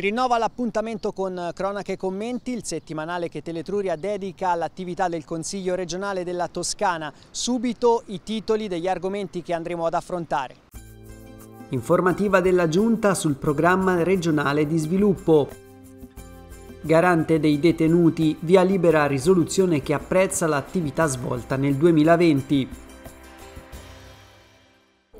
Si rinnova l'appuntamento con Cronache e Commenti, il settimanale che Teletruria dedica all'attività del Consiglio regionale della Toscana. Subito i titoli degli argomenti che andremo ad affrontare. Informativa della Giunta sul programma regionale di sviluppo. Garante dei detenuti, via libera risoluzione che apprezza l'attività svolta nel 2020.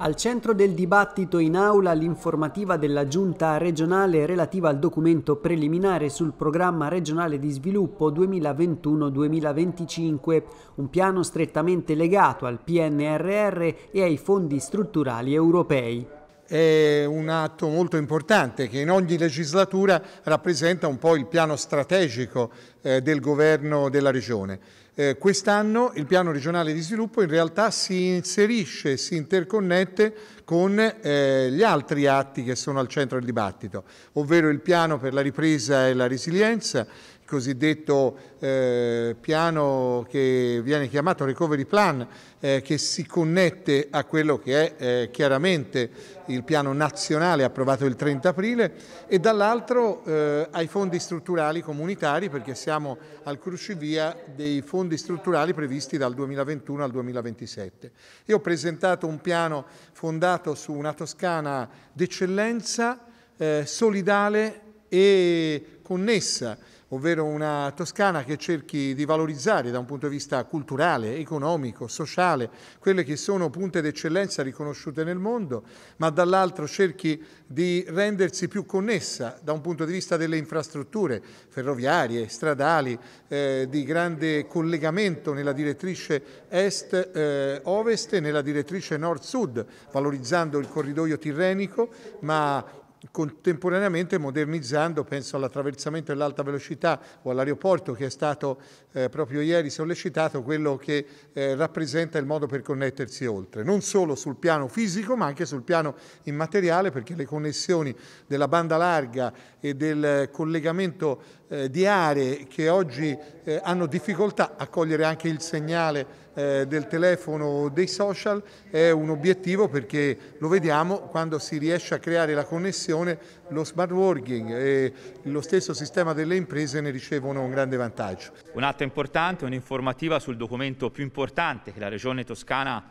Al centro del dibattito in aula l'informativa della Giunta regionale relativa al documento preliminare sul programma regionale di sviluppo 2021-2025, un piano strettamente legato al PNRR e ai fondi strutturali europei. È un atto molto importante che in ogni legislatura rappresenta un po' il piano strategico eh, del governo della regione. Eh, Quest'anno il piano regionale di sviluppo in realtà si inserisce, si interconnette con eh, gli altri atti che sono al centro del dibattito, ovvero il piano per la ripresa e la resilienza, cosiddetto eh, piano che viene chiamato recovery plan, eh, che si connette a quello che è eh, chiaramente il piano nazionale approvato il 30 aprile e dall'altro eh, ai fondi strutturali comunitari perché siamo al crucivia dei fondi strutturali previsti dal 2021 al 2027. Io ho presentato un piano fondato su una Toscana d'eccellenza, eh, solidale e connessa ovvero una Toscana che cerchi di valorizzare da un punto di vista culturale, economico, sociale, quelle che sono punte d'eccellenza riconosciute nel mondo, ma dall'altro cerchi di rendersi più connessa da un punto di vista delle infrastrutture ferroviarie, stradali, eh, di grande collegamento nella direttrice est-ovest eh, e nella direttrice nord-sud, valorizzando il corridoio tirrenico, ma contemporaneamente modernizzando, penso all'attraversamento dell'alta velocità o all'aeroporto che è stato eh, proprio ieri sollecitato, quello che eh, rappresenta il modo per connettersi oltre, non solo sul piano fisico ma anche sul piano immateriale perché le connessioni della banda larga e del collegamento eh, di aree che oggi eh, hanno difficoltà a cogliere anche il segnale eh, del telefono, dei social è un obiettivo perché lo vediamo quando si riesce a creare la connessione, lo smart working e lo stesso sistema delle imprese ne ricevono un grande vantaggio. Un atto importante, un'informativa sul documento più importante che la Regione Toscana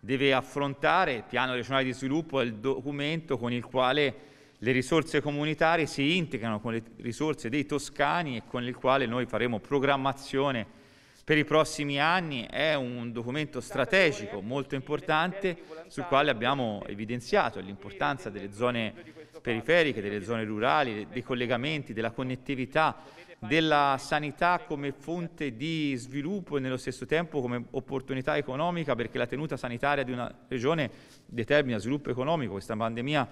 deve affrontare, il piano regionale di sviluppo è il documento con il quale le risorse comunitarie si integrano con le risorse dei toscani e con il quale noi faremo programmazione per i prossimi anni è un documento strategico molto importante sul quale abbiamo evidenziato l'importanza delle zone periferiche, delle zone rurali, dei collegamenti, della connettività, della sanità come fonte di sviluppo e nello stesso tempo come opportunità economica perché la tenuta sanitaria di una regione determina sviluppo economico, questa pandemia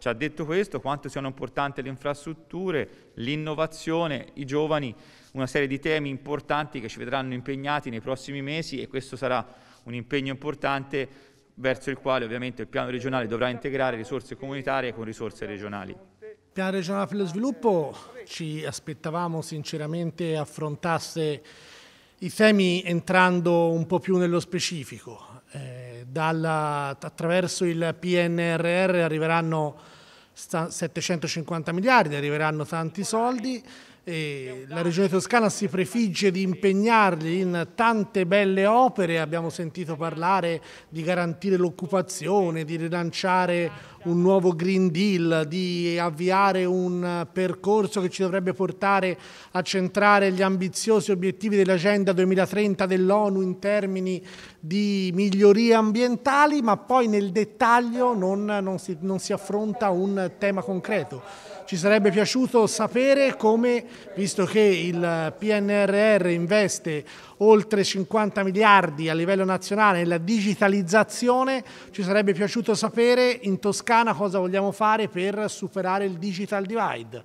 ci ha detto questo, quanto siano importanti le infrastrutture, l'innovazione, i giovani, una serie di temi importanti che ci vedranno impegnati nei prossimi mesi e questo sarà un impegno importante verso il quale ovviamente il piano regionale dovrà integrare risorse comunitarie con risorse regionali. Il piano regionale per lo sviluppo ci aspettavamo sinceramente affrontasse i temi entrando un po' più nello specifico. Eh, dalla, attraverso il PNRR arriveranno 750 miliardi, arriveranno tanti soldi. E la Regione Toscana si prefigge di impegnarli in tante belle opere, abbiamo sentito parlare di garantire l'occupazione, di rilanciare un nuovo Green Deal, di avviare un percorso che ci dovrebbe portare a centrare gli ambiziosi obiettivi dell'Agenda 2030 dell'ONU in termini di migliorie ambientali, ma poi nel dettaglio non, non, si, non si affronta un tema concreto. Ci sarebbe piaciuto sapere come, visto che il PNRR investe oltre 50 miliardi a livello nazionale nella digitalizzazione, ci sarebbe piaciuto sapere in Toscana cosa vogliamo fare per superare il digital divide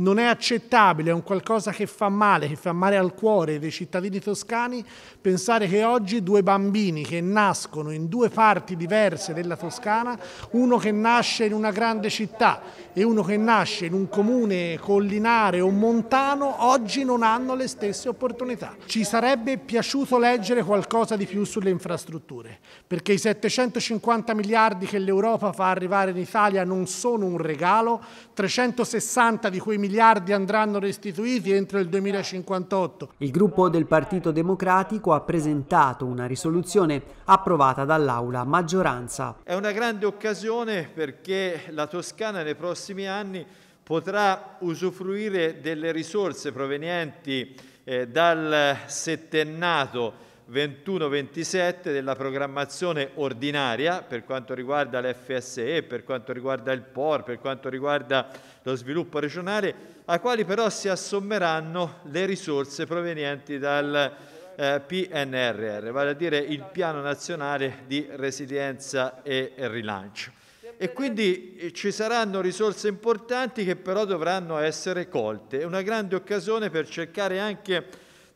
non è accettabile, è un qualcosa che fa male, che fa male al cuore dei cittadini toscani, pensare che oggi due bambini che nascono in due parti diverse della Toscana, uno che nasce in una grande città e uno che nasce in un comune collinare o montano, oggi non hanno le stesse opportunità. Ci sarebbe piaciuto leggere qualcosa di più sulle infrastrutture, perché i 750 miliardi che l'Europa fa arrivare in Italia non sono un regalo, 360 di quei miliardi miliardi andranno restituiti entro il 2058. Il gruppo del Partito Democratico ha presentato una risoluzione approvata dall'Aula maggioranza. È una grande occasione perché la Toscana nei prossimi anni potrà usufruire delle risorse provenienti eh, dal settennato 21-27 della programmazione ordinaria per quanto riguarda l'FSE, per quanto riguarda il POR, per quanto riguarda lo sviluppo regionale, a quali però si assommeranno le risorse provenienti dal eh, PNRR, vale a dire il Piano Nazionale di Resilienza e Rilancio. E quindi eh, ci saranno risorse importanti che però dovranno essere colte. È una grande occasione per cercare anche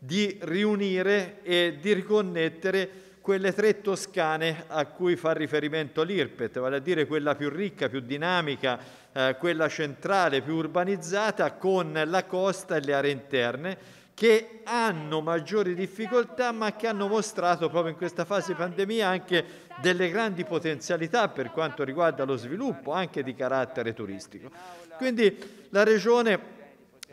di riunire e di riconnettere quelle tre Toscane a cui fa riferimento l'IRPET, vale a dire quella più ricca, più dinamica, eh, quella centrale, più urbanizzata, con la costa e le aree interne, che hanno maggiori difficoltà ma che hanno mostrato proprio in questa fase pandemia anche delle grandi potenzialità per quanto riguarda lo sviluppo anche di carattere turistico. Quindi la Regione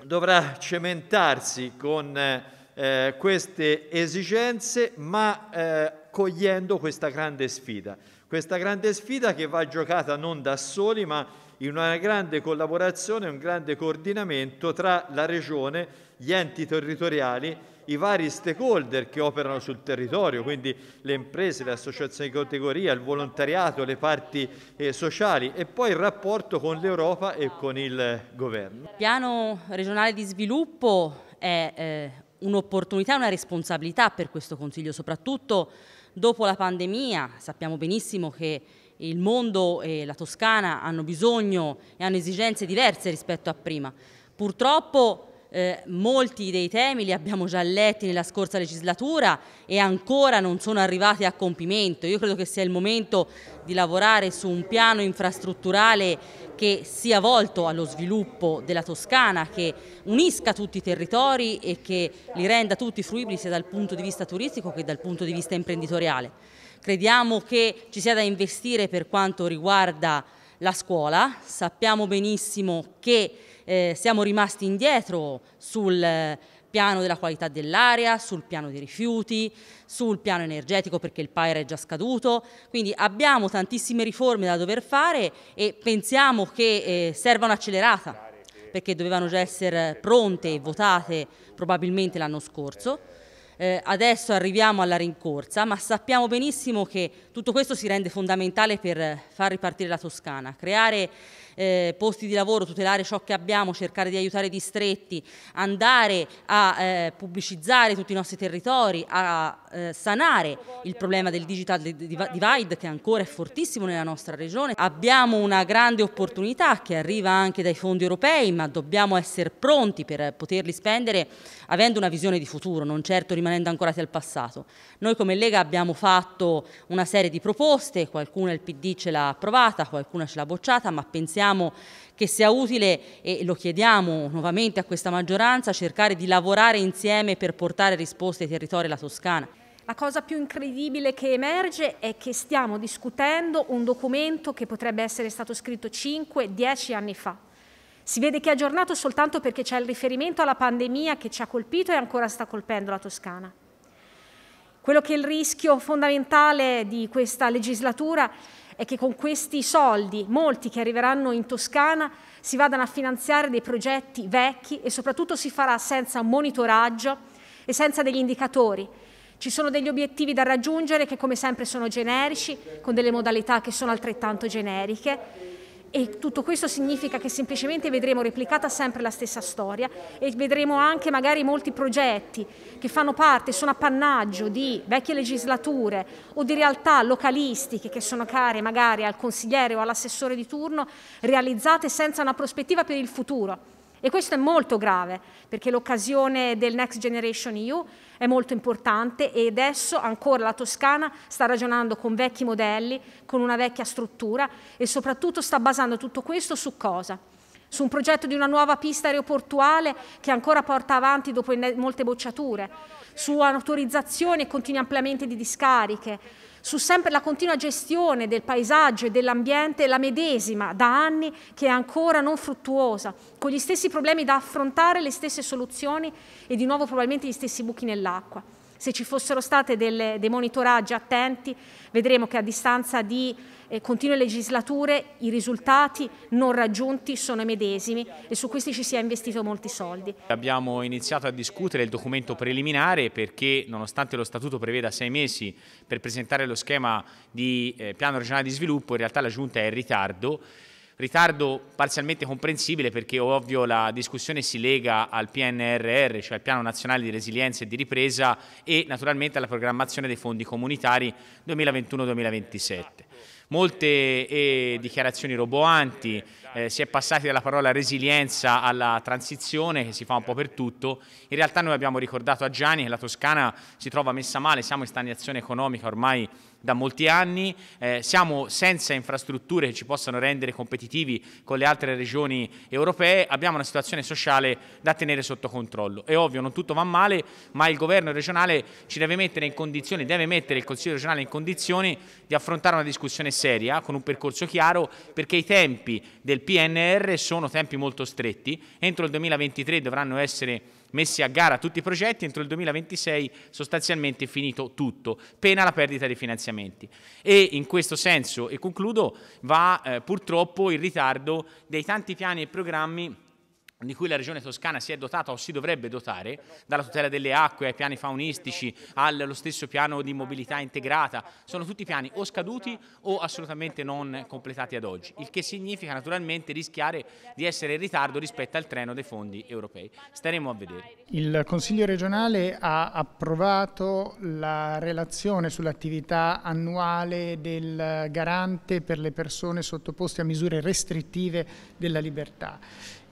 dovrà cementarsi con eh, eh, queste esigenze, ma eh, cogliendo questa grande sfida. Questa grande sfida che va giocata non da soli, ma in una grande collaborazione, un grande coordinamento tra la Regione, gli enti territoriali, i vari stakeholder che operano sul territorio, quindi le imprese, le associazioni di categoria, il volontariato, le parti eh, sociali e poi il rapporto con l'Europa e con il governo. Il piano regionale di sviluppo è eh, un'opportunità una responsabilità per questo Consiglio, soprattutto dopo la pandemia. Sappiamo benissimo che il mondo e la Toscana hanno bisogno e hanno esigenze diverse rispetto a prima. Purtroppo eh, molti dei temi li abbiamo già letti nella scorsa legislatura e ancora non sono arrivati a compimento. Io credo che sia il momento di lavorare su un piano infrastrutturale che sia volto allo sviluppo della Toscana, che unisca tutti i territori e che li renda tutti fruibili sia dal punto di vista turistico che dal punto di vista imprenditoriale. Crediamo che ci sia da investire per quanto riguarda la scuola, sappiamo benissimo che eh, siamo rimasti indietro sul eh, piano della qualità dell'aria, sul piano dei rifiuti, sul piano energetico perché il PAIR è già scaduto, quindi abbiamo tantissime riforme da dover fare e pensiamo che eh, serva un'accelerata perché dovevano già essere pronte e votate probabilmente l'anno scorso. Eh, adesso arriviamo alla rincorsa, ma sappiamo benissimo che tutto questo si rende fondamentale per far ripartire la Toscana, creare eh, posti di lavoro, tutelare ciò che abbiamo, cercare di aiutare i distretti, andare a eh, pubblicizzare tutti i nostri territori, a eh, sanare il problema del digital divide che ancora è fortissimo nella nostra regione. Abbiamo una grande opportunità che arriva anche dai fondi europei, ma dobbiamo essere pronti per poterli spendere avendo una visione di futuro, non certo rimanendo ancorati al passato. Noi come Lega abbiamo fatto una serie di proposte, qualcuna il PD ce l'ha approvata, qualcuna ce l'ha bocciata, ma pensiamo pensiamo che sia utile, e lo chiediamo nuovamente a questa maggioranza, cercare di lavorare insieme per portare risposte ai territori della Toscana. La cosa più incredibile che emerge è che stiamo discutendo un documento che potrebbe essere stato scritto 5-10 anni fa. Si vede che è aggiornato soltanto perché c'è il riferimento alla pandemia che ci ha colpito e ancora sta colpendo la Toscana. Quello che è il rischio fondamentale di questa legislatura è che con questi soldi, molti che arriveranno in Toscana, si vadano a finanziare dei progetti vecchi e soprattutto si farà senza un monitoraggio e senza degli indicatori. Ci sono degli obiettivi da raggiungere che come sempre sono generici, con delle modalità che sono altrettanto generiche e tutto questo significa che semplicemente vedremo replicata sempre la stessa storia e vedremo anche magari molti progetti che fanno parte, sono appannaggio di vecchie legislature o di realtà localistiche che sono care magari al consigliere o all'assessore di turno, realizzate senza una prospettiva per il futuro e questo è molto grave, perché l'occasione del Next Generation EU è molto importante e adesso ancora la Toscana sta ragionando con vecchi modelli, con una vecchia struttura e soprattutto sta basando tutto questo su cosa? Su un progetto di una nuova pista aeroportuale che ancora porta avanti dopo molte bocciature, su un'autorizzazione e continui ampliamenti di discariche, su sempre la continua gestione del paesaggio e dell'ambiente, la medesima da anni che è ancora non fruttuosa, con gli stessi problemi da affrontare, le stesse soluzioni e di nuovo probabilmente gli stessi buchi nell'acqua. Se ci fossero stati dei monitoraggi attenti, vedremo che a distanza di eh, continue legislature i risultati non raggiunti sono i medesimi e su questi ci si è investito molti soldi. Abbiamo iniziato a discutere il documento preliminare perché nonostante lo statuto preveda sei mesi per presentare lo schema di eh, piano regionale di sviluppo, in realtà la Giunta è in ritardo Ritardo parzialmente comprensibile perché ovvio la discussione si lega al PNRR, cioè al Piano Nazionale di Resilienza e di Ripresa e naturalmente alla programmazione dei fondi comunitari 2021-2027. Molte eh, dichiarazioni roboanti, eh, si è passati dalla parola resilienza alla transizione che si fa un po' per tutto. In realtà noi abbiamo ricordato a Gianni che la Toscana si trova messa male, siamo in stagnazione economica ormai da molti anni, eh, siamo senza infrastrutture che ci possano rendere competitivi con le altre regioni europee, abbiamo una situazione sociale da tenere sotto controllo. È ovvio, non tutto va male, ma il governo regionale ci deve mettere in condizioni, deve mettere il Consiglio regionale in condizioni di affrontare una discussione seria, con un percorso chiaro, perché i tempi del PNR sono tempi molto stretti, entro il 2023 dovranno essere messi a gara tutti i progetti, entro il 2026 sostanzialmente è finito tutto, pena la perdita dei finanziamenti. E in questo senso, e concludo, va eh, purtroppo il ritardo dei tanti piani e programmi di cui la regione toscana si è dotata o si dovrebbe dotare, dalla tutela delle acque ai piani faunistici, allo stesso piano di mobilità integrata, sono tutti piani o scaduti o assolutamente non completati ad oggi, il che significa naturalmente rischiare di essere in ritardo rispetto al treno dei fondi europei. Staremo a vedere. Il Consiglio regionale ha approvato la relazione sull'attività annuale del garante per le persone sottoposte a misure restrittive della libertà.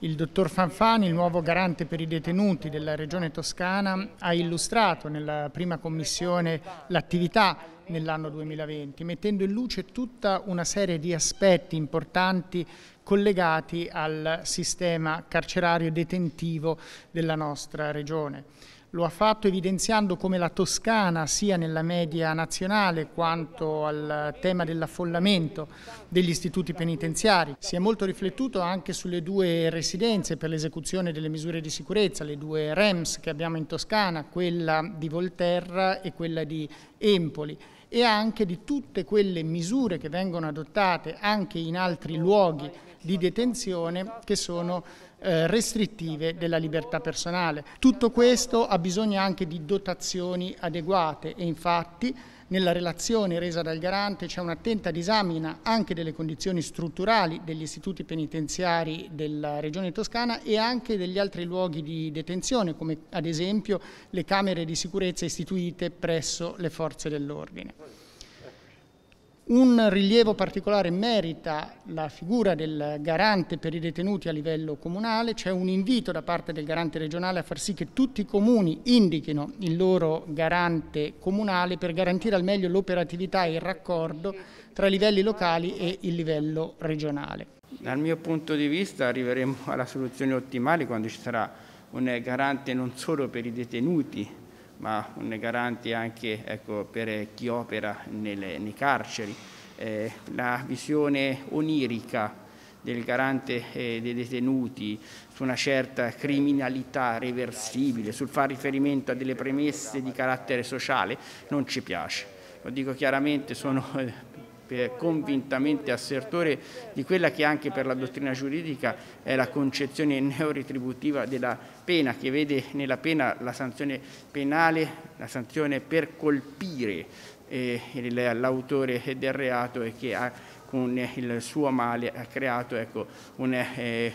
Il dottor Fanfani, il nuovo garante per i detenuti della Regione Toscana, ha illustrato nella prima commissione l'attività nell'anno 2020, mettendo in luce tutta una serie di aspetti importanti collegati al sistema carcerario detentivo della nostra Regione. Lo ha fatto evidenziando come la Toscana, sia nella media nazionale quanto al tema dell'affollamento degli istituti penitenziari, si è molto riflettuto anche sulle due residenze per l'esecuzione delle misure di sicurezza, le due REMS che abbiamo in Toscana, quella di Volterra e quella di Empoli e anche di tutte quelle misure che vengono adottate anche in altri luoghi di detenzione che sono eh, restrittive della libertà personale. Tutto questo ha bisogno anche di dotazioni adeguate e infatti nella relazione resa dal garante c'è un'attenta disamina anche delle condizioni strutturali degli istituti penitenziari della Regione Toscana e anche degli altri luoghi di detenzione, come ad esempio le camere di sicurezza istituite presso le forze dell'ordine. Un rilievo particolare merita la figura del garante per i detenuti a livello comunale, c'è un invito da parte del garante regionale a far sì che tutti i comuni indichino il loro garante comunale per garantire al meglio l'operatività e il raccordo tra i livelli locali e il livello regionale. Dal mio punto di vista arriveremo alla soluzione ottimale quando ci sarà un garante non solo per i detenuti ma un garante anche ecco, per chi opera nelle, nei carceri. Eh, la visione onirica del garante eh, dei detenuti su una certa criminalità reversibile, sul far riferimento a delle premesse di carattere sociale, non ci piace. Lo dico chiaramente, sono eh, convintamente assertore di quella che anche per la dottrina giuridica è la concezione neoritributiva della pena, che vede nella pena la sanzione penale, la sanzione per colpire eh, l'autore del reato e che ha, con il suo male ha creato ecco, un, eh,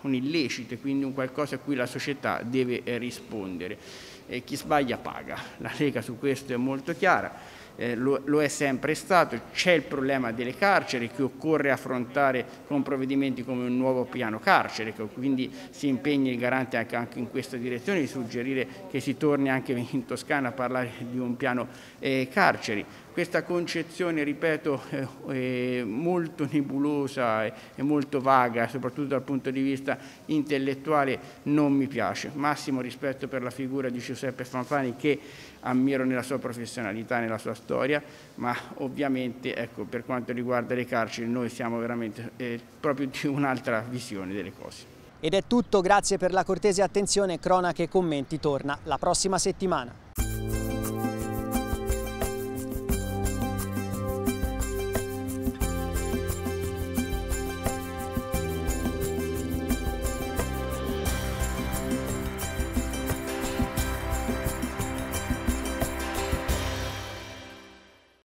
un illecito, quindi un qualcosa a cui la società deve eh, rispondere. E chi sbaglia paga. La Lega su questo è molto chiara eh, lo, lo, è sempre stato, c'è il problema delle carceri che occorre affrontare con provvedimenti come un nuovo piano carcere, che quindi si impegna il garante anche, anche, in questa direzione di suggerire che si torni anche in Toscana a parlare di un piano eh, carceri questa concezione, ripeto, eh, molto nebulosa e, e molto vaga, soprattutto dal punto di vista intellettuale, non mi piace. Massimo rispetto per la figura di Giuseppe Fanfani che ammiro nella sua professionalità, nella sua storia, ma ovviamente ecco, per quanto riguarda le carceri noi siamo veramente eh, proprio di un'altra visione delle cose. Ed è tutto, grazie per la cortese attenzione, cronache e commenti torna la prossima settimana.